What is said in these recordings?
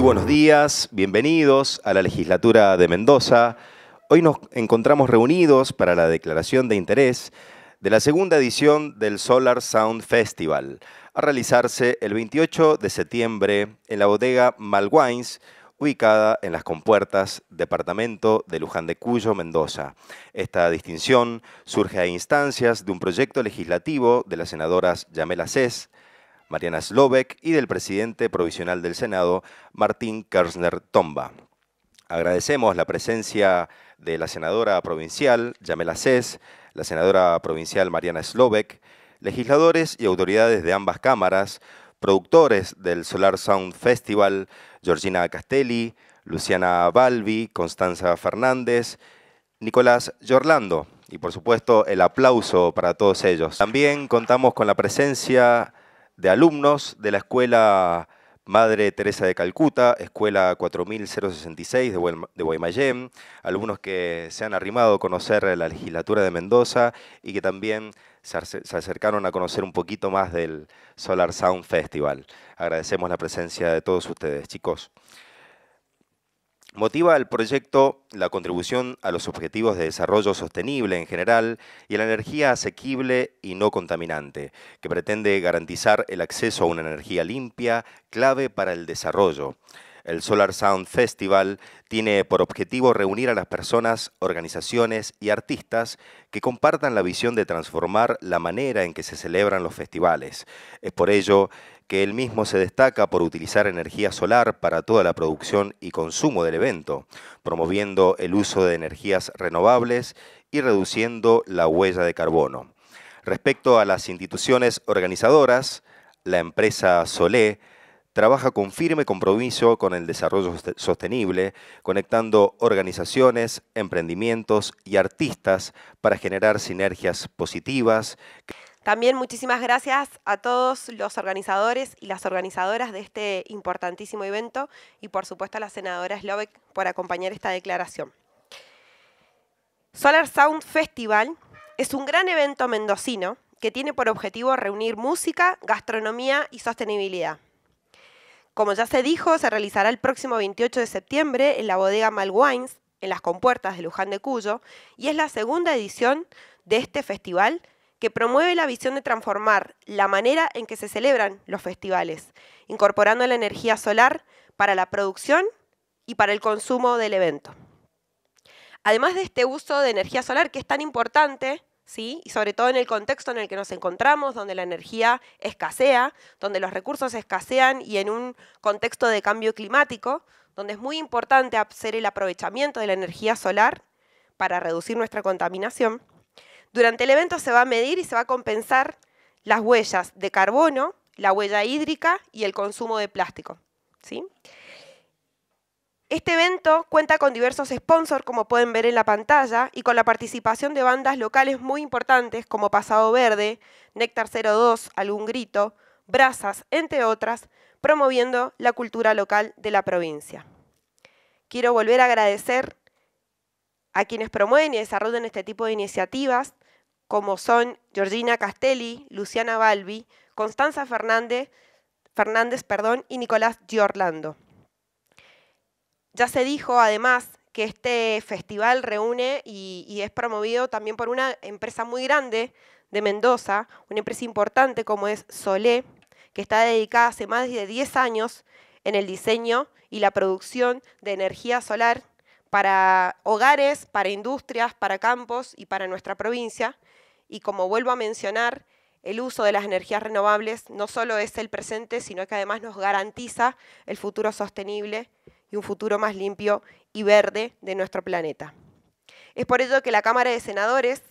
Muy buenos días, bienvenidos a la legislatura de Mendoza. Hoy nos encontramos reunidos para la declaración de interés de la segunda edición del Solar Sound Festival, a realizarse el 28 de septiembre en la bodega Malwines, ubicada en las compuertas, departamento de Luján de Cuyo, Mendoza. Esta distinción surge a instancias de un proyecto legislativo de las senadoras Yamela Cés, Mariana Slobeck, y del presidente provisional del Senado, Martín Kersner Tomba. Agradecemos la presencia de la senadora provincial Yamela Cés, la senadora provincial Mariana Slobeck, legisladores y autoridades de ambas cámaras, productores del Solar Sound Festival, Georgina Castelli, Luciana Balbi, Constanza Fernández, Nicolás Yorlando y por supuesto el aplauso para todos ellos. También contamos con la presencia de alumnos de la Escuela Madre Teresa de Calcuta, Escuela 4066 de Guaymallén, alumnos que se han arrimado a conocer la legislatura de Mendoza y que también se acercaron a conocer un poquito más del Solar Sound Festival. Agradecemos la presencia de todos ustedes, chicos. Motiva el proyecto la contribución a los objetivos de desarrollo sostenible en general y a la energía asequible y no contaminante, que pretende garantizar el acceso a una energía limpia, clave para el desarrollo. El Solar Sound Festival tiene por objetivo reunir a las personas, organizaciones y artistas que compartan la visión de transformar la manera en que se celebran los festivales. Es por ello que él mismo se destaca por utilizar energía solar para toda la producción y consumo del evento, promoviendo el uso de energías renovables y reduciendo la huella de carbono. Respecto a las instituciones organizadoras, la empresa Solé trabaja con firme compromiso con el desarrollo sostenible, conectando organizaciones, emprendimientos y artistas para generar sinergias positivas. También muchísimas gracias a todos los organizadores y las organizadoras de este importantísimo evento y por supuesto a la senadora Slovek por acompañar esta declaración. Solar Sound Festival es un gran evento mendocino que tiene por objetivo reunir música, gastronomía y sostenibilidad. Como ya se dijo, se realizará el próximo 28 de septiembre en la bodega Malwines, en las compuertas de Luján de Cuyo, y es la segunda edición de este festival que promueve la visión de transformar la manera en que se celebran los festivales, incorporando la energía solar para la producción y para el consumo del evento. Además de este uso de energía solar que es tan importante ¿sí? Y sobre todo en el contexto en el que nos encontramos, donde la energía escasea, donde los recursos escasean y en un contexto de cambio climático, donde es muy importante hacer el aprovechamiento de la energía solar para reducir nuestra contaminación. Durante el evento se va a medir y se va a compensar las huellas de carbono, la huella hídrica y el consumo de plástico. ¿sí? Este evento cuenta con diversos sponsors, como pueden ver en la pantalla, y con la participación de bandas locales muy importantes como Pasado Verde, Néctar 02, Algún Grito, Brazas, entre otras, promoviendo la cultura local de la provincia. Quiero volver a agradecer a quienes promueven y desarrollan este tipo de iniciativas, como son Georgina Castelli, Luciana Balbi, Constanza Fernández, Fernández perdón, y Nicolás Giorlando. Ya se dijo además que este festival reúne y, es promovido también por una empresa muy grande de Mendoza, una empresa importante como es Solé, que está dedicada hace más de 10 años en el diseño y la producción de energía solar para hogares, para industrias, para campos y para nuestra provincia. Y como vuelvo a mencionar, el uso de las energías renovables no solo es el presente, sino que además nos garantiza el futuro sostenible y un futuro más limpio y verde de nuestro planeta. Es por ello que la Cámara de Senadores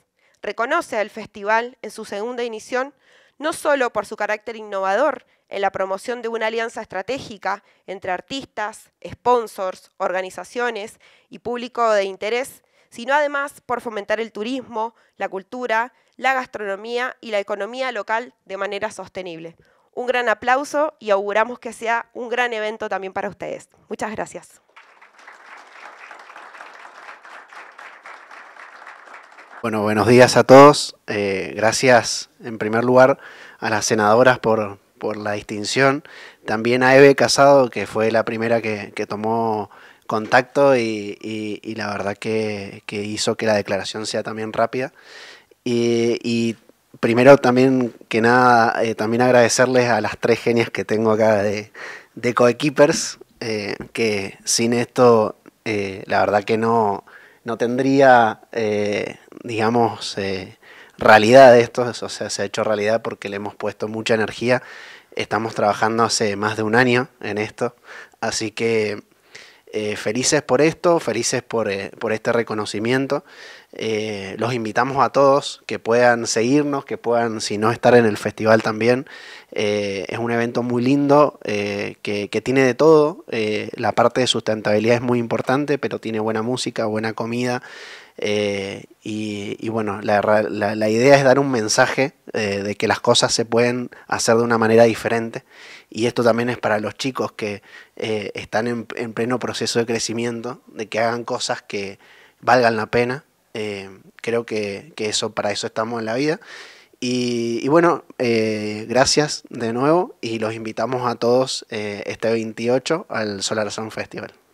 reconoce al festival en su segunda inición no solo por su carácter innovador en la promoción de una alianza estratégica entre artistas, sponsors, organizaciones y público de interés, sino además por fomentar el turismo, la cultura, la gastronomía y la economía local de manera sostenible un gran aplauso y auguramos que sea un gran evento también para ustedes. Muchas gracias. Bueno, buenos días a todos. Eh, gracias en primer lugar a las senadoras por, por, la distinción. También a Eve Casado, que fue la primera que, tomó contacto y, la verdad que, hizo que la declaración sea también rápida. y, y primero también que nada, eh, también agradecerles a las tres genias que tengo acá de, de Coequippers, eh, que sin esto eh, la verdad que no, tendría, digamos, realidad esto, o sea, se ha hecho realidad porque le hemos puesto mucha energía. Estamos trabajando hace más de un año en esto, así que eh, felices por esto, felices por, eh, este reconocimiento. Eh, los invitamos a todos que puedan seguirnos, que puedan, si no, estar en el festival también. es un evento muy lindo que, que, tiene de todo. la parte de sustentabilidad es muy importante, pero tiene buena música, buena comida. Eh, y, bueno, la, idea es dar un mensaje eh, de que las cosas se pueden hacer de una manera diferente. Y esto también es para los chicos que eh, están en, pleno proceso de crecimiento, de que hagan cosas que valgan la pena. creo que, eso para eso estamos en la vida. Y, y bueno, gracias de nuevo y los invitamos a todos este 28 al Solar Sound Festival.